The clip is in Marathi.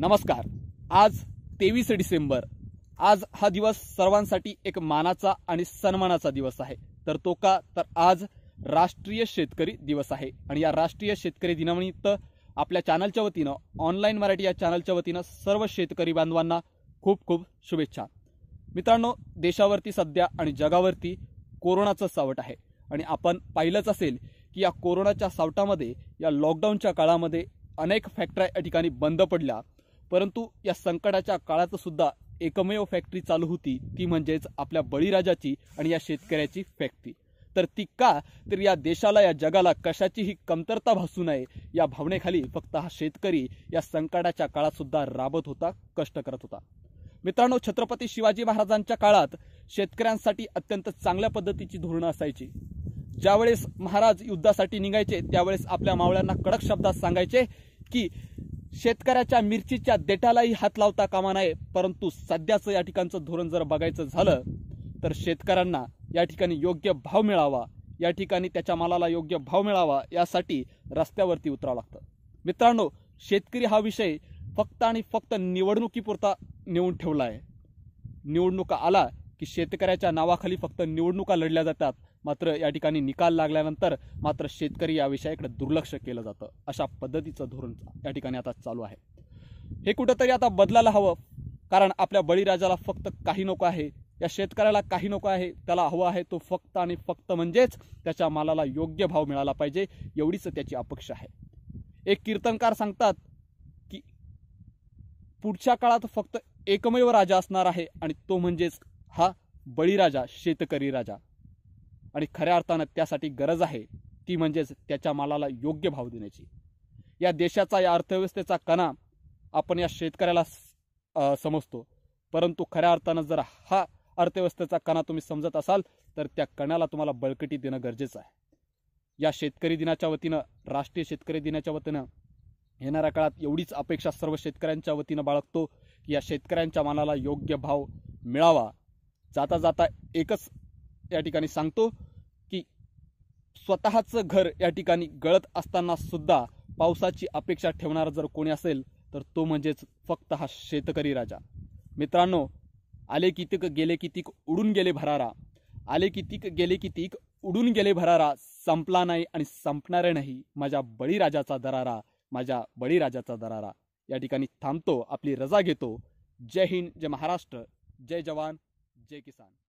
नमस्कार आज तेवीस डिसेंबर आज हा दिवस सर्वांसाठी एक मानाचा आणि सन्मानाचा दिवस आहे तर तो का तर आज राष्ट्रीय शेतकरी दिवस आहे आणि या राष्ट्रीय शेतकरी दिनानिमित्त आपल्या चॅनलच्या वतीनं ऑनलाईन मराठी या चॅनलच्या वतीनं सर्व शेतकरी बांधवांना खूप खूप शुभेच्छा मित्रांनो देशावरती सध्या आणि जगावरती कोरोनाचं सावट आहे आणि आपण पाहिलंच असेल की या कोरोनाच्या सावटामध्ये या लॉकडाऊनच्या काळामध्ये अनेक फॅक्टऱ्या या ठिकाणी बंद पडल्या परंतु या संकटाच्या काळात सुद्धा एकमेव फॅक्टरी चालू होती ती म्हणजेच आपल्या बळीराजाची आणि या शेतकऱ्याची फॅक्टरी तर ती का तर या देशाला या जगाला कशाचीही कमतरता भासू नये या भावनेखाली फक्त हा शेतकरी या संकटाच्या काळात सुद्धा राबत होता कष्ट करत होता मित्रांनो छत्रपती शिवाजी महाराजांच्या काळात शेतकऱ्यांसाठी अत्यंत चांगल्या पद्धतीची धोरणं असायची ज्यावेळेस महाराज युद्धासाठी निघायचे त्यावेळेस आपल्या मावळ्यांना कडक शब्दात सांगायचे की शेतकऱ्याच्या मिरचीच्या देटालाही हात लावता कामा नये परंतु सध्याचं या ठिकाणचं धोरण जर बघायचं झालं तर शेतकऱ्यांना या ठिकाणी योग्य भाव मिळावा या ठिकाणी त्याच्या मालाला योग्य भाव मिळावा यासाठी रस्त्यावरती उतरावं लागतं मित्रांनो शेतकरी हा विषय फक्त आणि फक्त निवडणुकीपुरता नेऊन ठेवला आहे निवडणुका आला की शेतकऱ्याच्या नावाखाली फक्त निवडणुका लढल्या जातात मात्र या ठिकाणी निकाल लागल्यानंतर मात्र शेतकरी या विषयाकडे दुर्लक्ष केलं जातं अशा पद्धतीचं धोरण या ठिकाणी आता चालू आहे हे कुठंतरी आता बदलायला हवं कारण आपल्या बळीराजाला फक्त काही नको आहे या शेतकऱ्याला काही नको आहे त्याला हवं आहे तो फक्त आणि फक्त म्हणजेच त्याच्या मालाला योग्य भाव मिळाला पाहिजे एवढीच त्याची अपेक्षा आहे एक कीर्तनकार सांगतात की पुढच्या काळात फक्त एकमेव राजा असणार आहे आणि तो म्हणजेच हा बळीराजा शेतकरी राजा आणि खऱ्या अर्थानं त्यासाठी गरज आहे ती म्हणजेच त्याच्या मालाला योग्य भाव देण्याची या देशाचा या अर्थव्यवस्थेचा कणा आपण या शेतकऱ्याला समजतो परंतु खऱ्या अर्थानं जर हा अर्थव्यवस्थेचा कणा तुम्ही समजत असाल तर त्या कणाला तुम्हाला बळकटी देणं गरजेचं आहे या शेतकरी दिनाच्या वतीनं राष्ट्रीय शेतकरी दिनाच्या वतीनं येणाऱ्या काळात एवढीच अपेक्षा सर्व शेतकऱ्यांच्या वतीनं बाळगतो की या शेतकऱ्यांच्या मालाला योग्य भाव मिळावा जाता जाता एकच या ठिकाणी सांगतो की स्वतःचं घर या ठिकाणी गळत असताना सुद्धा पावसाची अपेक्षा ठेवणारा जर कोणी असेल तर तो म्हणजेच फक्त हा शेतकरी राजा मित्रांनो आले कितीक गेले कितीक उडून गेले भरारा आले कितीक गेले कितीक उडून गेले भरारा संपला नाही आणि संपणारे नाही माझ्या बळीराजाचा दरारा माझ्या बळीराजाचा दरारा या ठिकाणी थांबतो आपली रजा घेतो जय हिंद जय महाराष्ट्र जय जवान जय किसान